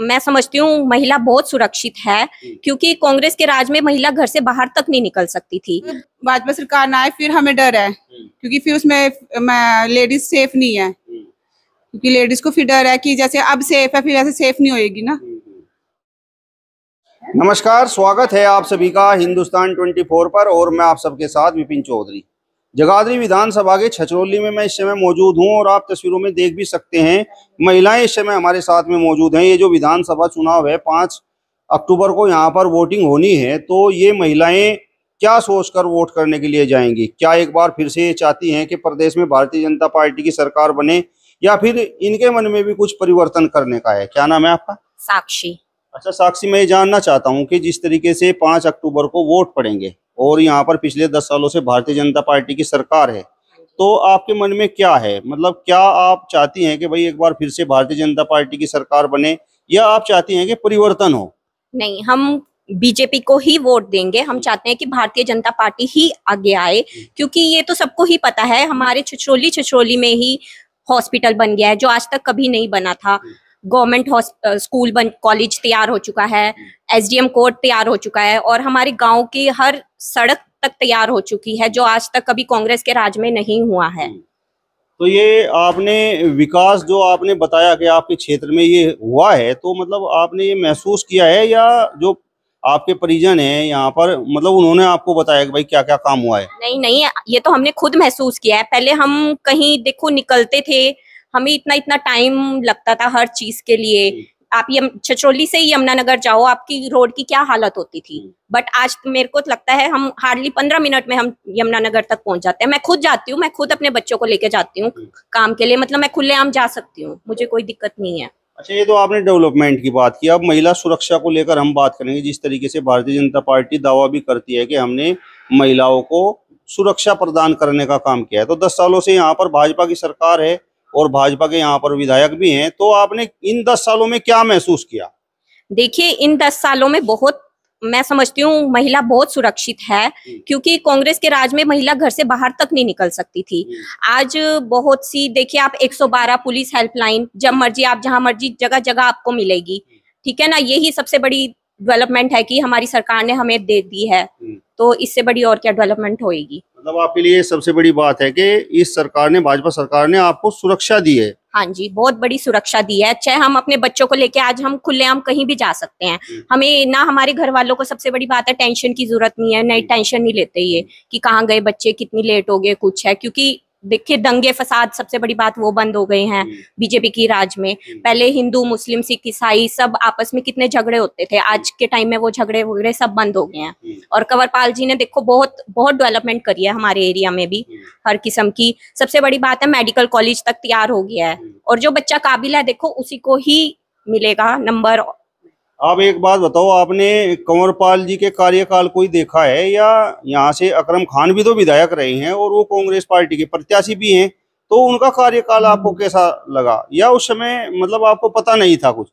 मैं समझती हूँ महिला बहुत सुरक्षित है क्योंकि कांग्रेस के राज में महिला घर से बाहर तक नहीं निकल सकती थी भाजपा सरकार ना आए फिर हमें डर है हम्म। क्योंकि फिर उसमें लेडीज सेफ नहीं है हम्म। क्योंकि लेडीज को फिर डर है कि जैसे अब सेफ है फिर वैसे सेफ नहीं होगी ना हम्म, नमस्कार स्वागत है आप सभी का हिंदुस्तान 24 पर और मैं आप सबके साथ विपिन चौधरी जगाधरी विधानसभा के छचरौली में मैं इस समय मौजूद हूं और आप तस्वीरों में देख भी सकते हैं महिलाएं इस समय हमारे साथ में मौजूद हैं ये जो विधानसभा चुनाव है पाँच अक्टूबर को यहाँ पर वोटिंग होनी है तो ये महिलाएं क्या सोचकर वोट करने के लिए जाएंगी क्या एक बार फिर से ये चाहती हैं कि प्रदेश में भारतीय जनता पार्टी की सरकार बने या फिर इनके मन में भी कुछ परिवर्तन करने का है क्या नाम है आपका साक्षी अच्छा साक्षी मैं ये जानना चाहता हूँ कि जिस तरीके से पाँच अक्टूबर को वोट पड़ेंगे और यहाँ पर पिछले दस सालों से भारतीय जनता पार्टी की सरकार है तो आपके मन में क्या है मतलब क्या आप चाहती हैं कि भाई एक बार फिर से भारतीय जनता पार्टी की सरकार बने या आप चाहती हैं कि परिवर्तन हो नहीं हम बीजेपी को ही वोट देंगे हम चाहते हैं कि भारतीय जनता पार्टी ही आगे आए क्योंकि ये तो सबको ही पता है हमारे छिछरोली छिछरोली में ही हॉस्पिटल बन गया है जो आज तक कभी नहीं बना था गवर्नमेंट स्कूल बन कॉलेज तैयार हो चुका है एसडीएम कोर्ट तैयार हो चुका है और हमारे गांव की हर सड़क तक तैयार हो चुकी है जो आज तक कभी कांग्रेस के राज में नहीं हुआ है हम्म। तो ये आपने विकास जो आपने बताया कि आपके क्षेत्र में ये हुआ है तो मतलब आपने ये महसूस किया है या जो आपके परिजन है यहाँ पर मतलब उन्होंने आपको बताया कि भाई क्या क्या काम हुआ है नहीं नहीं ये तो हमने खुद महसूस किया है पहले हम कहीं देखो निकलते थे हमें इतना इतना टाइम लगता था हर चीज के लिए आप यम छचोली से ही यमुनानगर जाओ आपकी रोड की क्या हालत होती थी बट आज मेरे को लगता है हम हार्डली पंद्रह मिनट में हम यमुनानगर तक पहुंच जाते हैं मैं खुद जाती हूँ मैं खुद अपने बच्चों को लेके जाती हूँ काम के लिए मतलब मैं खुलेआम जा सकती हूँ मुझे तो कोई दिक्कत नहीं है अच्छा ये तो आपने डेवलपमेंट की बात की अब महिला सुरक्षा को लेकर हम बात करेंगे जिस तरीके से भारतीय जनता पार्टी दावा भी करती है कि हमने महिलाओं को सुरक्षा प्रदान करने का काम किया है तो दस सालों से यहाँ पर भाजपा की सरकार है और भाजपा के यहाँ पर विधायक भी हैं तो आपने इन दस सालों में क्या महसूस किया देखिए इन दस सालों में बहुत मैं समझती हूँ महिला बहुत सुरक्षित है हम्म। क्योंकि कांग्रेस के राज में महिला घर से बाहर तक नहीं निकल सकती थी हम्म। आज बहुत सी देखिए आप 112 पुलिस हेल्पलाइन जब मर्जी आप जहां मर्जी जगह जगह आपको मिलेगी हम्म। ठीक है ना यही सबसे बड़ी डेवलपमेंट है कि हमारी सरकार ने हमें दे दी है हम्म। तो इससे बड़ी और क्या डेवलपमेंट होगी मतलब आपके लिए सबसे बड़ी बात है कि इस सरकार ने भाजपा सरकार ने आपको सुरक्षा दी है हाँ जी बहुत बड़ी सुरक्षा दी है चाहे हम अपने बच्चों को लेके आज हम खुले हम कहीं भी जा सकते हैं हम्म। हमें ना हमारे घर वालों को सबसे बड़ी बात है टेंशन की जरूरत नहीं है नहीं हम्म। टेंशन नहीं लेते ये कि कहाँ गए बच्चे कितनी लेट हो गए कुछ है क्योंकि देखिए दंगे फसाद सबसे बड़ी बात वो बंद हो गए हैं हम्म। बीजेपी की राज में हम्म। पहले हिंदू मुस्लिम सिख ईसाई सब आपस में कितने झगड़े होते थे हम्म। आज के टाइम में वो झगड़े वगैरह सब बंद हो गए हैं और कंवरपाल जी ने देखो बहुत बहुत डेवलपमेंट करी है हमारे एरिया में भी हर किस्म की सबसे बड़ी बात है मेडिकल कॉलेज तक तैयार हो गया है और जो बच्चा काबिल है देखो उसी को ही मिलेगा नंबर आप एक बात बताओ आपने कंवरपाल जी के कार्यकाल को ही देखा है या यहाँ से अकरम खान भी तो विधायक रहे हैं और वो कांग्रेस पार्टी के प्रत्याशी भी हैं तो उनका कार्यकाल आपको कैसा लगा या उस समय मतलब आपको पता नहीं था कुछ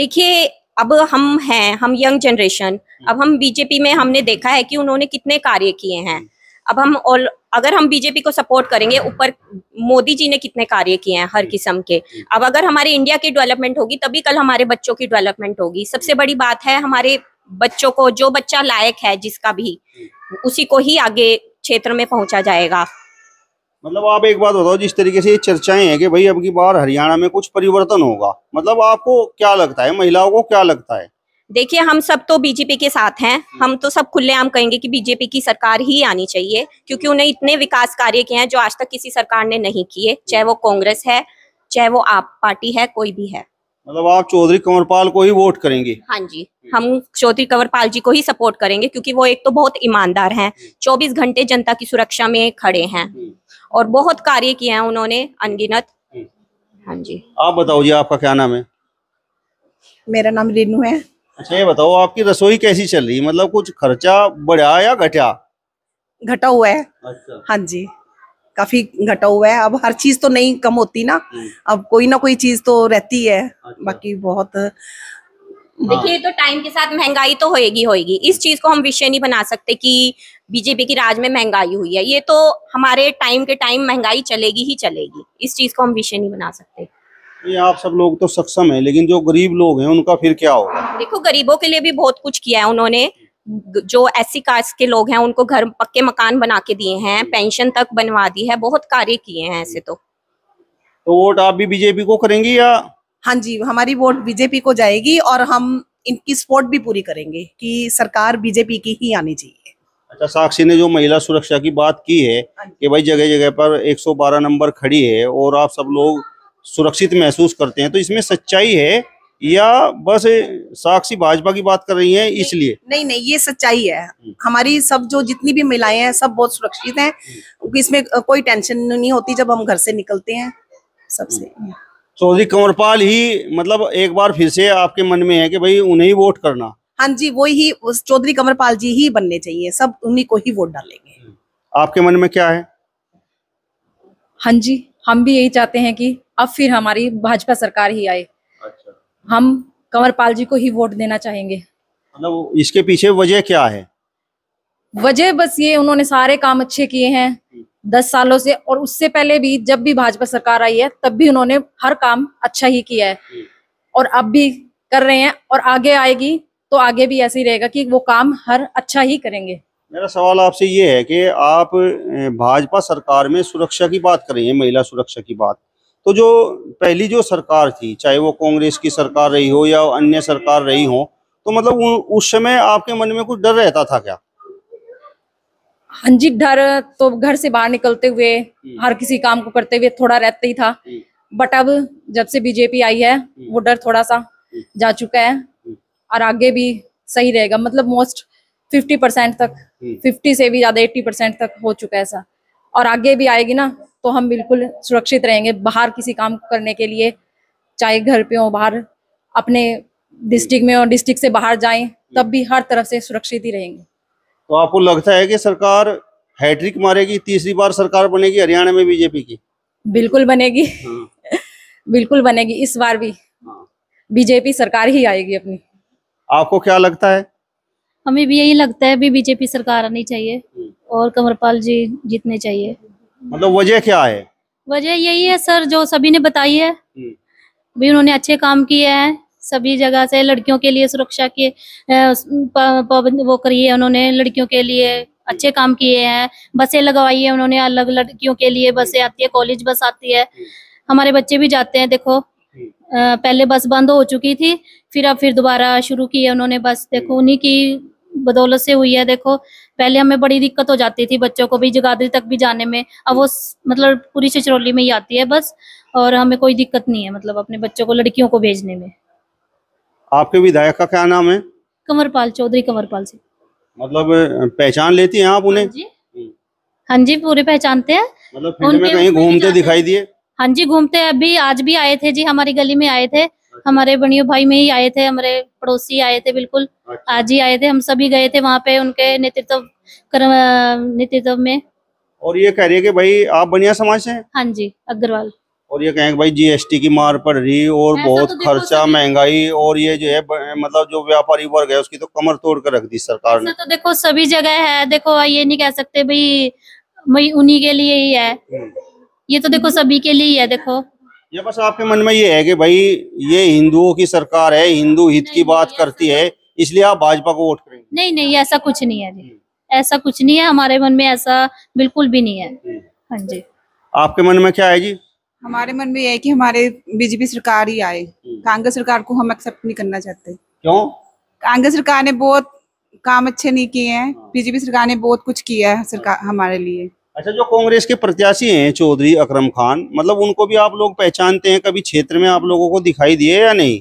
देखिए अब हम हैं हम यंग जनरेशन अब हम बीजेपी में हमने देखा है कि उन्होंने कितने कार्य किए हैं हम्म। अब हम ऑल अगर हम बीजेपी को सपोर्ट करेंगे ऊपर मोदी जी ने कितने कार्य किए हैं हर किस्म के अब अगर हमारे इंडिया की डेवलपमेंट होगी तभी कल हमारे बच्चों की डेवलपमेंट होगी सबसे बड़ी बात है हमारे बच्चों को जो बच्चा लायक है जिसका भी उसी को ही आगे क्षेत्र में पहुंचा जाएगा मतलब आप एक बात बताओ जिस तरीके से ये चर्चाएं हैं कि भाई अब की बार हरियाणा में कुछ परिवर्तन होगा मतलब आपको क्या लगता है महिलाओं को क्या लगता है देखिए हम सब तो बीजेपी के साथ हैं हम्म। हम तो सब खुलेआम कहेंगे कि बीजेपी की सरकार ही आनी चाहिए क्योंकि उन्हें इतने विकास कार्य किए हैं जो आज तक किसी सरकार ने नहीं किए चाहे वो कांग्रेस है चाहे वो आप पार्टी है कोई भी है मतलब आप चौधरी कंवरपाल को ही वोट करेंगे हाँ जी हम चौधरी कंवरपाल जी को ही सपोर्ट करेंगे क्योंकि वो एक तो बहुत ईमानदार हैं 24 हम्म। घंटे जनता की सुरक्षा में खड़े हैं हम्म। और बहुत कार्य किए हैं उन्होंने अनगिनत हाँ जी आप बताओ जी आपका क्या नाम है मेरा नाम रिनू है अच्छा ये बताओ आपकी रसोई कैसी चल रही है मतलब कुछ खर्चा बढ़ा या घटा घटा हुआ है अच्छा हाँ जी काफी घटा हुआ है अब हर चीज तो नहीं कम होती ना अब कोई ना कोई चीज तो रहती है अच्छा। बाकी बहुत हाँ। देखिए तो टाइम के साथ महंगाई तो होएगी होएगी इस चीज को हम विषय नहीं बना सकते कि बीजेपी के राज में महंगाई हुई है ये तो हमारे टाइम के टाइम महंगाई चलेगी ही चलेगी इस चीज को हम विषय नहीं बना सकते ये आप सब लोग तो सक्षम हैं लेकिन जो गरीब लोग हैं उनका फिर क्या होगा देखो गरीबों के लिए भी बहुत कुछ किया है उन्होंने जो ऐसी कास्ट के लोग हैं उनको घर पक्के मकान बना के दिए हैं पेंशन तक बनवा दी है बहुत कार्य किए हैं ऐसे तो तो वोट आप भी बीजेपी को करेंगी या हाँ जी हमारी वोट बीजेपी को जाएगी और हम इनकी सपोर्ट भी पूरी करेंगे कि सरकार बीजेपी की ही आनी चाहिए अच्छा साक्षी ने जो महिला सुरक्षा की बात की है हाँ कि भाई जगह जगह पर 112 नंबर खड़ी है और आप सब लोग सुरक्षित महसूस करते हैं तो इसमें सच्चाई है या बस साक्षी भाजपा की बात कर रही हैं इसलिए नहीं नहीं ये सच्चाई है हम्म। हमारी सब जो जितनी भी महिलाएं हैं सब बहुत सुरक्षित हैं हम्म। इसमें कोई टेंशन नहीं होती जब हम घर से निकलते हैं सबसे हम्म। चौधरी कंवरपाल ही मतलब एक बार फिर से आपके मन में है कि भाई उन्हें वोट करना हाँ जी वो ही चौधरी कंवरपाल जी ही बनने चाहिए सब उन्हीं को ही वोट डालेंगे आपके मन में क्या है हाँ जी हम भी यही चाहते हैं कि अब फिर हमारी भाजपा सरकार ही आए अच्छा। हम पाल जी को ही वोट देना चाहेंगे मतलब इसके पीछे वजह क्या है वजह बस ये उन्होंने सारे काम अच्छे किए हैं दस सालों से और उससे पहले भी जब भी भाजपा सरकार आई है तब भी उन्होंने हर काम अच्छा ही किया है और अब भी कर रहे हैं और आगे आएगी तो आगे भी ऐसे ही रहेगा कि वो काम हर अच्छा ही करेंगे मेरा सवाल आपसे ये है कि आप भाजपा सरकार में सुरक्षा की बात कर रही हैं महिला सुरक्षा की बात तो जो पहली जो सरकार थी चाहे वो कांग्रेस की सरकार रही हो या अन्य सरकार रही हो तो मतलब उस समय आपके मन में कुछ डर रहता था क्या हाँ जी डर तो घर से बाहर निकलते हुए हम्म। हर किसी काम को करते हुए थोड़ा रहता ही था हम्म। बट अब जब से बीजेपी आई है हम्म। वो डर थोड़ा सा जा चुका है और आगे भी सही रहेगा मतलब मोस्ट फिफ्टी परसेंट तक हम्म। फिफ्टी से भी ज्यादा एट्टी परसेंट तक हो चुका है ऐसा और आगे भी आएगी ना तो हम बिल्कुल सुरक्षित रहेंगे बाहर किसी काम करने के लिए चाहे घर पे हो बाहर अपने डिस्ट्रिक्ट में हो डिस्ट्रिक्ट से बाहर जाएं तब भी हर तरफ से सुरक्षित ही रहेंगे तो आपको लगता है कि सरकार हैट्रिक मारेगी तीसरी बार सरकार बनेगी हरियाणा में बीजेपी की बिल्कुल बनेगी हाँ। बिल्कुल बनेगी इस बार भी हाँ। बीजेपी सरकार ही आएगी अपनी आपको क्या लगता है हमें भी यही लगता है भी बीजेपी सरकार आनी चाहिए और कंवरपाल जी जीतने चाहिए मतलब वजह क्या है वजह यही है सर जो सभी ने बताई है हम्म। भी उन्होंने अच्छे काम किए हैं सभी जगह से लड़कियों के लिए सुरक्षा के वो करी है उन्होंने लड़कियों के लिए अच्छे काम किए हैं बसें लगवाई है उन्होंने अलग लड़कियों के लिए बसें आती है कॉलेज बस आती है हम्म। हमारे बच्चे भी जाते हैं देखो हम्म। पहले बस बंद हो चुकी थी फिर अब फिर दोबारा शुरू की है उन्होंने बस देखो उन्हीं की बदौलत से हुई है देखो पहले हमें बड़ी दिक्कत हो जाती थी बच्चों को भी जगाधरी तक भी जाने में अब वो मतलब पूरी छिचरौली में ही आती है बस और हमें कोई दिक्कत नहीं है मतलब अपने बच्चों को लड़कियों को भेजने में आपके विधायक का क्या नाम है कंवरपाल चौधरी कंवरपाल सिंह मतलब पहचान लेती हैं आप उन्हें हाँ जी हाँ जी पूरे पहचानते हैं मतलब में कहीं घूमते दिखाई दिए हाँ जी घूमते अभी आज भी आए थे जी हमारी गली में आए थे हमारे बनियो भाई में ही आए थे हमारे पड़ोसी आए थे बिल्कुल अच्छा। आज ही आए थे हम सभी गए थे वहाँ पे उनके नेतृत्व नेतृत्व में और ये कह रही है कि भाई आप बनिया समाज से हाँ जी अग्रवाल और ये कहें भाई जीएसटी की मार पड़ रही और बहुत तो खर्चा महंगाई और ये जो है मतलब जो व्यापारी वर्ग है उसकी तो कमर तोड़ कर रख दी सरकार ने तो देखो सभी जगह है देखो ये नहीं कह सकते भाई उन्हीं के लिए ही है हम्म। ये तो देखो सभी के लिए ही है देखो ये बस आपके मन में ये है कि भाई ये हिंदुओं की सरकार है हिंदू हित की बात करती है इसलिए आप भाजपा को वोट करेंगे नहीं नहीं ऐसा कुछ नहीं है जी हम्म। ऐसा कुछ नहीं है हमारे मन में ऐसा बिल्कुल भी नहीं है हम्म। हाँ जी आपके मन में क्या है जी हमारे मन में यह है कि हमारे बीजेपी सरकार ही आए हम्म। कांग्रेस सरकार को हम एक्सेप्ट नहीं करना चाहते क्यों कांग्रेस सरकार ने बहुत काम अच्छे नहीं किए हैं हाँ। बीजेपी सरकार ने बहुत कुछ किया है सरकार हमारे लिए अच्छा जो कांग्रेस के प्रत्याशी हैं चौधरी अकरम खान मतलब उनको भी आप लोग पहचानते हैं कभी क्षेत्र में आप लोगों को दिखाई दिए या नहीं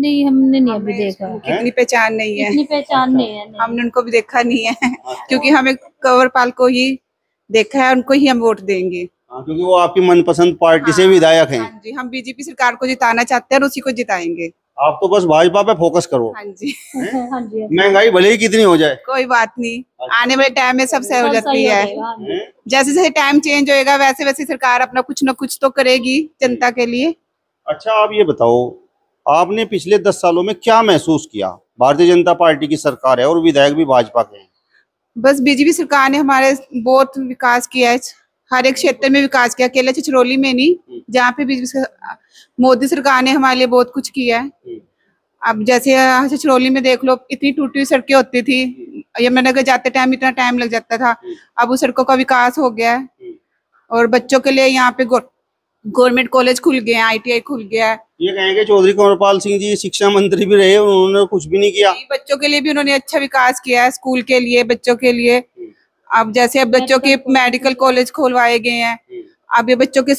नहीं हमने नहीं अभी देखा कितनी पहचान नहीं है इतनी पहचान नहीं है हमने उनको भी देखा नहीं है अच्छा। क्योंकि हमें कंवरपाल को ही देखा है उनको ही हम वोट देंगे हाँ, क्योंकि वो आपकी मनपसंद पार्टी हाँ, से विधायक हैं हाँ जी हम बीजेपी सरकार को जिताना चाहते हैं और उसी को जिताएंगे आप तो बस भाजपा पे फोकस करो हाँ जी हाँ, हाँ महंगाई भले ही कितनी हो जाए कोई बात नहीं अच्छा। आने वाले टाइम में सब सही हो जाती हाँ है जैसे जैसे टाइम चेंज होएगा वैसे वैसे सरकार अपना कुछ न कुछ तो करेगी जनता के लिए अच्छा आप ये बताओ आपने पिछले दस सालों में क्या महसूस किया भारतीय जनता पार्टी की सरकार है और विधायक भी भाजपा के हैं बस बीजेपी सरकार ने हमारे बहुत विकास किया है हर एक क्षेत्र में विकास किया अकेले छिचरौली में नहीं जहाँ पे भी मोदी सरकार ने हमारे लिए बहुत कुछ किया है अब जैसे छिचरौली में देख लो इतनी टूटी हुई सड़कें होती थी यमुनानगर जाते टाइम इतना टाइम लग जाता था अब उस सड़कों का विकास हो गया है और बच्चों के लिए यहाँ पे गवर्नमेंट कॉलेज खुल गए हैं आईटीआई खुल गया है ये कहेंगे चौधरी कंवरपाल सिंह जी शिक्षा मंत्री भी रहे उन्होंने कुछ भी नहीं किया बच्चों के लिए भी उन्होंने अच्छा विकास किया है स्कूल के लिए बच्चों के लिए अब जैसे अब बच्चों के मेडिकल कॉलेज खोलवाए गए हैं अब ये बच्चों के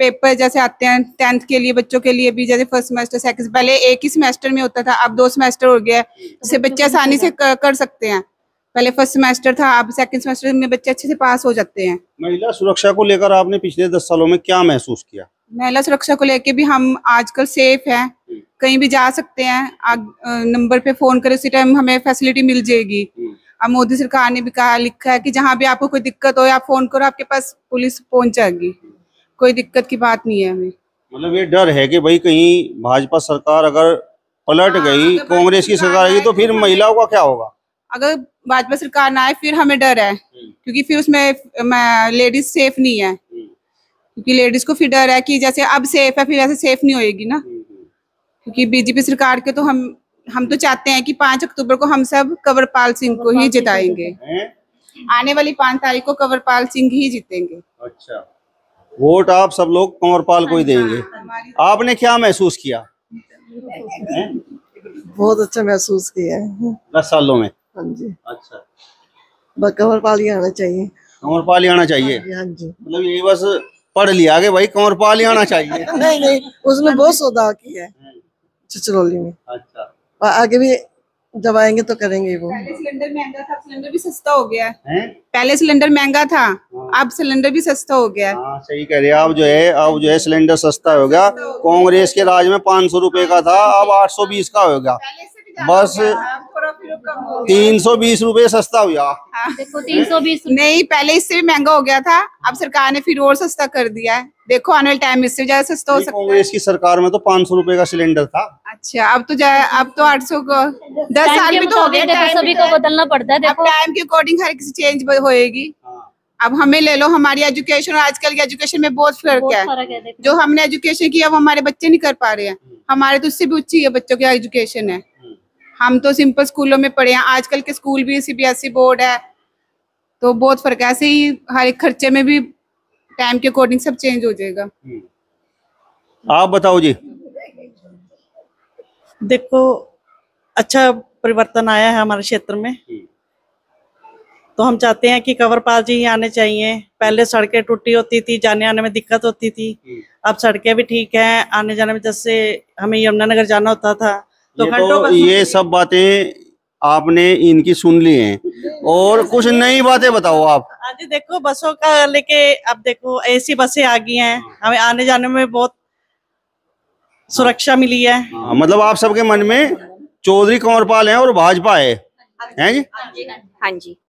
पेपर जैसे आते हैं टेंथ के लिए बच्चों के लिए भी जैसे फर्स्ट सेमेस्टर सेकंड पहले एक ही सेमेस्टर में होता था अब दो सेमेस्टर हो गया है जिससे तो बच्चे आसानी से कर सकते हैं पहले फर्स्ट सेमेस्टर था अब सेकंड सेमेस्टर में बच्चे अच्छे से पास हो जाते हैं महिला सुरक्षा को लेकर आपने पिछले दस सालों में क्या महसूस किया महिला सुरक्षा को लेकर भी हम आजकल सेफ है कहीं भी जा सकते हैं नंबर पे फोन करें उसी टाइम हमें फैसिलिटी मिल जाएगी अब मोदी सरकार ने भी कहा लिखा है कि जहाँ भी आपको कोई दिक्कत हो आप फोन करो आपके पास पुलिस पहुंच जाएगी कोई दिक्कत की बात नहीं है हमें मतलब ये डर है कि भाई कहीं भाजपा सरकार अगर पलट हाँ, गई कांग्रेस की सरकार आएगी तो फिर महिलाओं का क्या होगा अगर भाजपा सरकार ना आए फिर हमें डर है हम्म। क्योंकि फिर उसमें लेडीज सेफ नहीं है हम्म। क्योंकि लेडीज को फिर डर है कि जैसे अब सेफ है फिर वैसे सेफ नहीं होएगी ना हम्म, क्योंकि बीजेपी सरकार के तो हम हम तो चाहते हैं कि पांच अक्टूबर को हम सब कंवरपाल सिंह को ही जिताएंगे आने वाली पांच तारीख को कंवरपाल सिंह ही जीतेंगे अच्छा वोट आप सब लोग कंवरपाल को ही हाँ देंगे हाँ, आपने क्या महसूस किया बहुत अच्छा महसूस किया है दस सालों में हाँ अच्छा कंवरपाल ही आना चाहिए कंवरपाल ही आना चाहिए मतलब ये बस पढ़ लिया कि भाई कंवरपाल ही आना चाहिए नहीं नहीं उसने बहुत सौदा किया है चिचरौली में अच्छा और आगे भी जब आएंगे तो करेंगे वो पहले सिलेंडर महंगा था सिलेंडर भी सस्ता हो गया है पहले सिलेंडर महंगा था अब सिलेंडर भी सस्ता हो गया आ, हाँ। हाँ, सही कह रहे अब जो है अब जो है सिलेंडर सस्ता हो गया कांग्रेस के राज में पाँच सौ रूपये का था अब आठ सौ बीस का हो गया बस तीन सौ बीस रूपए सस्ता हुआ हाँ। तीन सौ बीस नहीं पहले इससे भी महंगा हो गया था अब सरकार ने फिर और सस्ता कर दिया है देखो आने वाले टाइम इससे ज्यादा सस्ता हो सकता है इसकी की सरकार में तो पाँच सौ रूपये का सिलेंडर था अच्छा अब तो जाए अब तो आठ सौ दस साल में तो हो गया सभी को बदलना पड़ता है टाइम के अकॉर्डिंग हर किसी चेंज होगी हाँ। अब हमें ले लो हमारी एजुकेशन और आजकल की एजुकेशन में बहुत फर्क है जो हमने एजुकेशन किया वो हमारे बच्चे नहीं कर पा रहे हैं हम्म। हमारे तो उससे भी उच्ची है बच्चों की एजुकेशन है हम तो सिंपल स्कूलों में पढ़े हैं आजकल के स्कूल भी सीबीएसई e बोर्ड है तो बहुत फर्क है ऐसे ही हर एक खर्चे में भी टाइम के अकॉर्डिंग सब चेंज हो जाएगा हम्म। आप बताओ जी देखो अच्छा परिवर्तन आया है हमारे क्षेत्र में हम्म। तो हम चाहते हैं कि कवर पास जी ही आने चाहिए पहले सड़कें टूटी होती थी जाने आने में दिक्कत होती थी हम्म। अब सड़कें भी ठीक हैं आने जाने में जैसे हमें यमुनानगर जाना होता था तो तो ये सब बातें आपने इनकी सुन ली हैं और कुछ नई बातें बताओ आप हाँ जी देखो बसों का लेके अब देखो ऐसी बसें आ गई हैं हमें आने जाने में बहुत सुरक्षा मिली है आ, हाँ, मतलब आप सबके मन में चौधरी कंवरपाल हैं और भाजपा है हैं जी हाँ जी हाँ